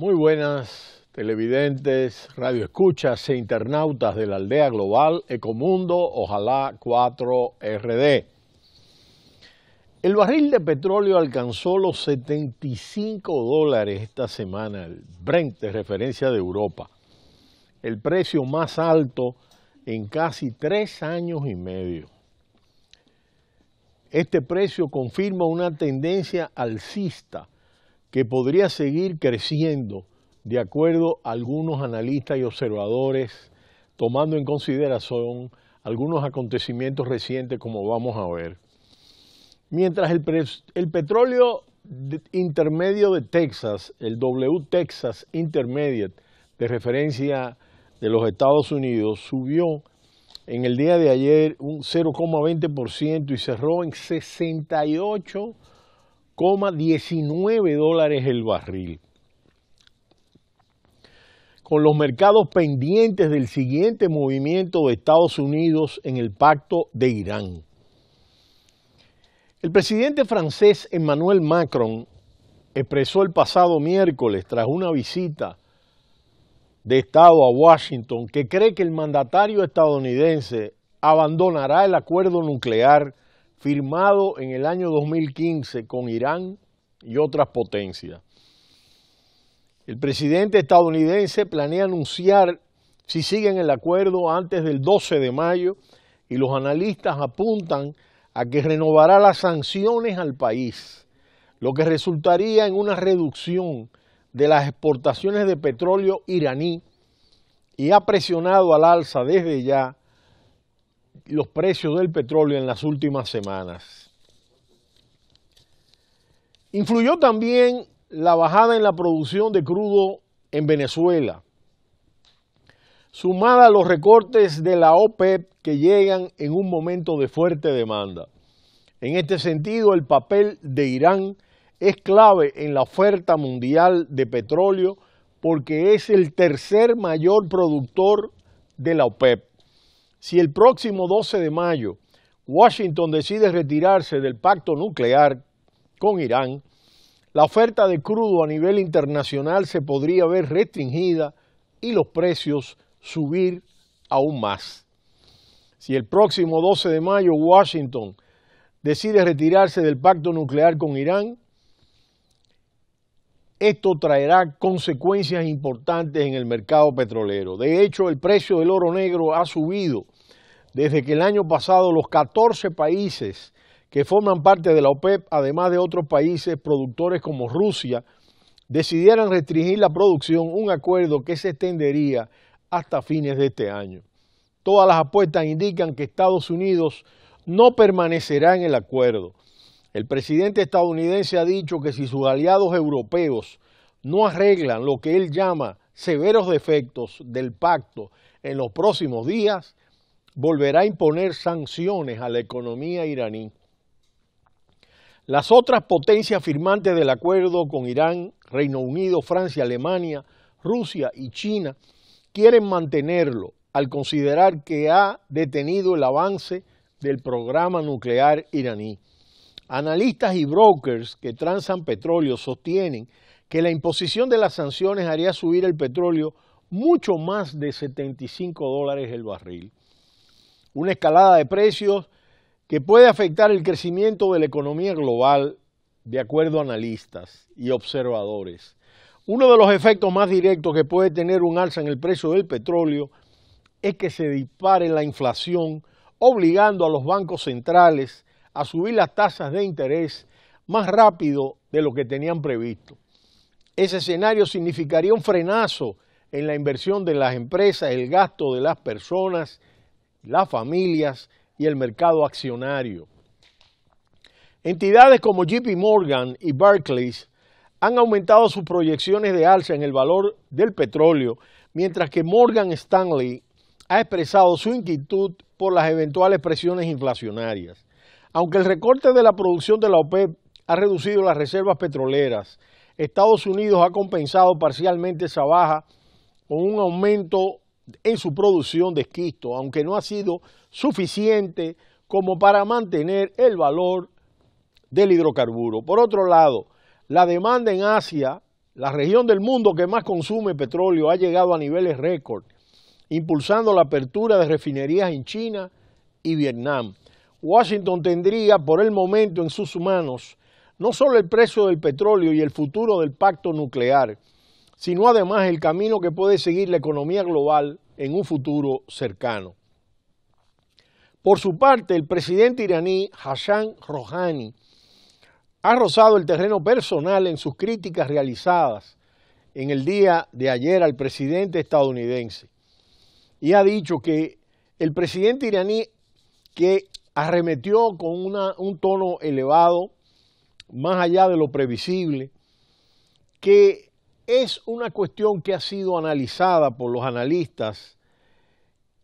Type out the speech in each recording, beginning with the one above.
Muy buenas televidentes, radioescuchas e internautas de la aldea global Ecomundo, ojalá 4RD. El barril de petróleo alcanzó los 75 dólares esta semana, el Brent de referencia de Europa, el precio más alto en casi tres años y medio. Este precio confirma una tendencia alcista que podría seguir creciendo de acuerdo a algunos analistas y observadores, tomando en consideración algunos acontecimientos recientes como vamos a ver. Mientras el, petróleo intermedio de Texas, el W Texas Intermediate de referencia de los Estados Unidos, subió en el día de ayer un 0,20% y cerró en 68 19 dólares el barril. Con los mercados pendientes del siguiente movimiento de Estados Unidos en el pacto de Irán. El presidente francés Emmanuel Macron expresó el pasado miércoles, tras una visita de Estado a Washington, que cree que el mandatario estadounidense abandonará el acuerdo nuclear firmado en el año 2015 con Irán y otras potencias. El presidente estadounidense planea anunciar si siguen el acuerdo antes del 12 de mayo y los analistas apuntan a que renovará las sanciones al país, lo que resultaría en una reducción de las exportaciones de petróleo iraní y ha presionado al alza desde ya los precios del petróleo en las últimas semanas. Influyó también la bajada en la producción de crudo en Venezuela, sumada a los recortes de la OPEP que llegan en un momento de fuerte demanda. En este sentido, el papel de Irán es clave en la oferta mundial de petróleo porque es el tercer mayor productor de la OPEP si el próximo 12 de mayo Washington decide retirarse del pacto nuclear con Irán, la oferta de crudo a nivel internacional se podría ver restringida y los precios subir aún más. Si el próximo 12 de mayo Washington decide retirarse del pacto nuclear con Irán, esto traerá consecuencias importantes en el mercado petrolero. De hecho, el precio del oro negro ha subido desde que el año pasado los 14 países que forman parte de la OPEP, además de otros países productores como Rusia, decidieran restringir la producción, un acuerdo que se extendería hasta fines de este año. Todas las apuestas indican que Estados Unidos no permanecerá en el acuerdo. El presidente estadounidense ha dicho que si sus aliados europeos no arreglan lo que él llama severos defectos del pacto en los próximos días, volverá a imponer sanciones a la economía iraní. Las otras potencias firmantes del acuerdo con Irán, Reino Unido, Francia, Alemania, Rusia y China quieren mantenerlo al considerar que ha detenido el avance del programa nuclear iraní. Analistas y brokers que transan petróleo sostienen que la imposición de las sanciones haría subir el petróleo mucho más de 75 dólares el barril. Una escalada de precios que puede afectar el crecimiento de la economía global, de acuerdo a analistas y observadores. Uno de los efectos más directos que puede tener un alza en el precio del petróleo es que se dispare la inflación, obligando a los bancos centrales a subir las tasas de interés más rápido de lo que tenían previsto. Ese escenario significaría un frenazo en la inversión de las empresas, el gasto de las personas, las familias y el mercado accionario. Entidades como JP Morgan y Barclays han aumentado sus proyecciones de alza en el valor del petróleo, mientras que Morgan Stanley ha expresado su inquietud por las eventuales presiones inflacionarias. Aunque el recorte de la producción de la OPEP ha reducido las reservas petroleras, Estados Unidos ha compensado parcialmente esa baja con un aumento en su producción de esquisto, aunque no ha sido suficiente como para mantener el valor del hidrocarburo. Por otro lado, la demanda en Asia, la región del mundo que más consume petróleo, ha llegado a niveles récord, impulsando la apertura de refinerías en China y Vietnam. Washington tendría por el momento en sus manos no solo el precio del petróleo y el futuro del pacto nuclear, sino además el camino que puede seguir la economía global en un futuro cercano. Por su parte, el presidente iraní Hassan Rouhani ha rozado el terreno personal en sus críticas realizadas en el día de ayer al presidente estadounidense y ha dicho que el presidente iraní que arremetió con un tono elevado, más allá de lo previsible, que es una cuestión que ha sido analizada por los analistas,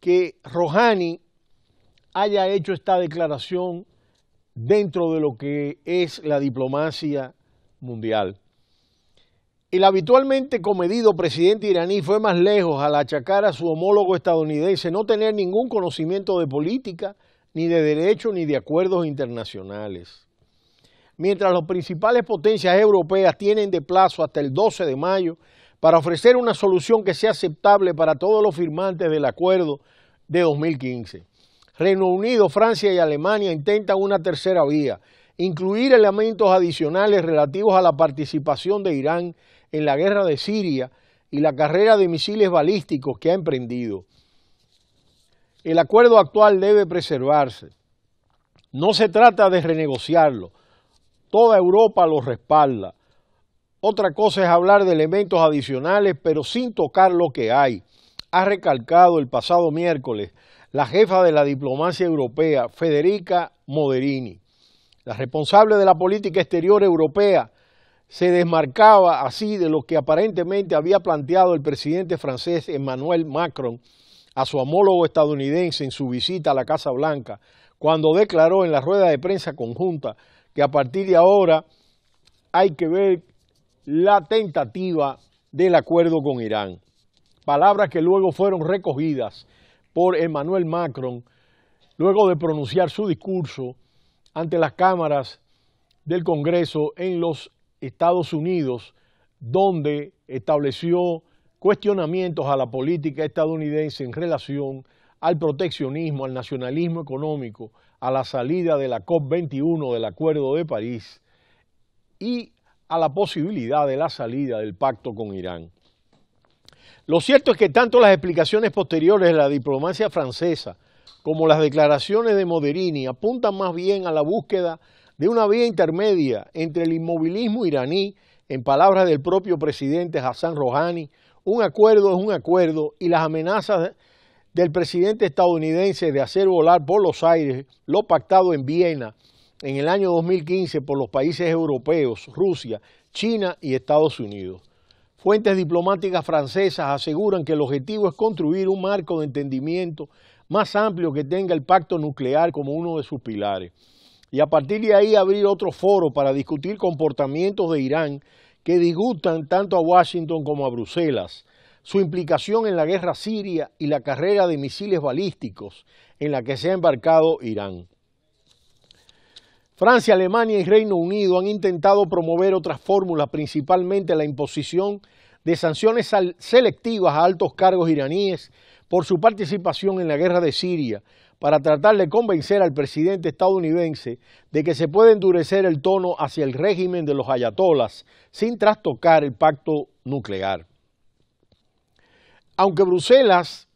que Rohani haya hecho esta declaración dentro de lo que es la diplomacia mundial. El habitualmente comedido presidente iraní fue más lejos al achacar a su homólogo estadounidense no tener ningún conocimiento de política ni de derecho ni de acuerdos internacionales. Mientras las principales potencias europeas tienen de plazo hasta el 12 de mayo para ofrecer una solución que sea aceptable para todos los firmantes del acuerdo de 2015. Reino Unido, Francia y Alemania intentan una tercera vía, incluir elementos adicionales relativos a la participación de Irán en la guerra de Siria y la carrera de misiles balísticos que ha emprendido. El acuerdo actual debe preservarse. No se trata de renegociarlo. Toda Europa lo respalda. Otra cosa es hablar de elementos adicionales, pero sin tocar lo que hay. Ha recalcado el pasado miércoles la jefa de la diplomacia europea, Federica Moderini. La responsable de la política exterior europea se desmarcaba así de lo que aparentemente había planteado el presidente francés Emmanuel Macron a su homólogo estadounidense en su visita a la Casa Blanca, cuando declaró en la rueda de prensa conjunta que a partir de ahora hay que ver la tentativa del acuerdo con Irán. Palabras que luego fueron recogidas por Emmanuel Macron luego de pronunciar su discurso ante las cámaras del Congreso en los Estados Unidos, donde estableció cuestionamientos a la política estadounidense en relación al proteccionismo, al nacionalismo económico, a la salida de la COP21 del Acuerdo de París y a la posibilidad de la salida del pacto con Irán. Lo cierto es que tanto las explicaciones posteriores de la diplomacia francesa como las declaraciones de Moderini apuntan más bien a la búsqueda de una vía intermedia entre el inmovilismo iraní, en palabras del propio presidente Hassan Rouhani, un acuerdo es un acuerdo y las amenazas del presidente estadounidense de hacer volar por los aires lo pactado en Viena en el año 2015 por los países europeos, Rusia, China y Estados Unidos. Fuentes diplomáticas francesas aseguran que el objetivo es construir un marco de entendimiento más amplio que tenga el pacto nuclear como uno de sus pilares. Y a partir de ahí abrir otro foro para discutir comportamientos de Irán que disgustan tanto a Washington como a Bruselas, su implicación en la guerra siria y la carrera de misiles balísticos en la que se ha embarcado Irán. Francia, Alemania y Reino Unido han intentado promover otras fórmulas, principalmente la imposición de sanciones selectivas a altos cargos iraníes por su participación en la guerra de Siria, para tratar de convencer al presidente estadounidense de que se puede endurecer el tono hacia el régimen de los ayatolas sin trastocar el pacto nuclear. Aunque Bruselas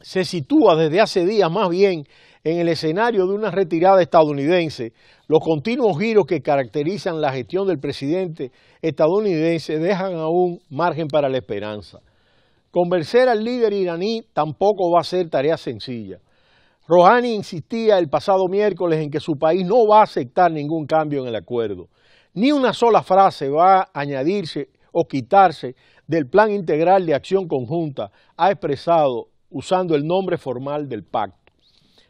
se sitúa desde hace días más bien en el escenario de una retirada estadounidense, los continuos giros que caracterizan la gestión del presidente estadounidense dejan aún margen para la esperanza. Convencer al líder iraní tampoco va a ser tarea sencilla. Rouhani insistía el pasado miércoles en que su país no va a aceptar ningún cambio en el acuerdo. Ni una sola frase va a añadirse o quitarse del Plan Integral de Acción Conjunta, ha expresado usando el nombre formal del pacto.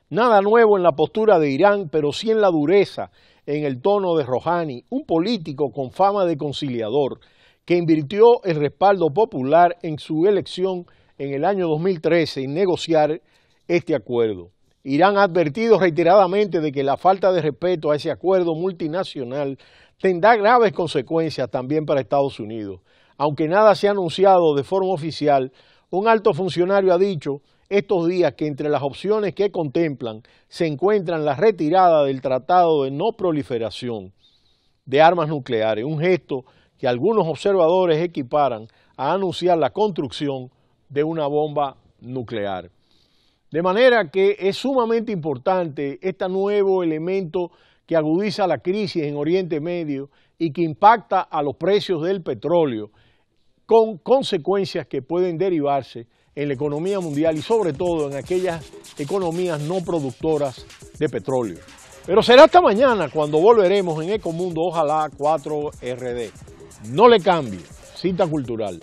Nada nuevo en la postura de Irán, pero sí en la dureza, en el tono de Rouhani, un político con fama de conciliador, que invirtió el respaldo popular en su elección en el año 2013 en negociar este acuerdo. Irán ha advertido reiteradamente de que la falta de respeto a ese acuerdo multinacional tendrá graves consecuencias también para Estados Unidos. Aunque nada se ha anunciado de forma oficial, un alto funcionario ha dicho estos días que entre las opciones que contemplan se encuentran la retirada del Tratado de No Proliferación de Armas Nucleares, un gesto que algunos observadores equiparan a anunciar la construcción de una bomba nuclear. De manera que es sumamente importante este nuevo elemento que agudiza la crisis en Oriente Medio y que impacta a los precios del petróleo, con consecuencias que pueden derivarse en la economía mundial y sobre todo en aquellas economías no productoras de petróleo. Pero será hasta mañana cuando volveremos en Ecomundo, ojalá 4RD. No le cambie, cita cultural.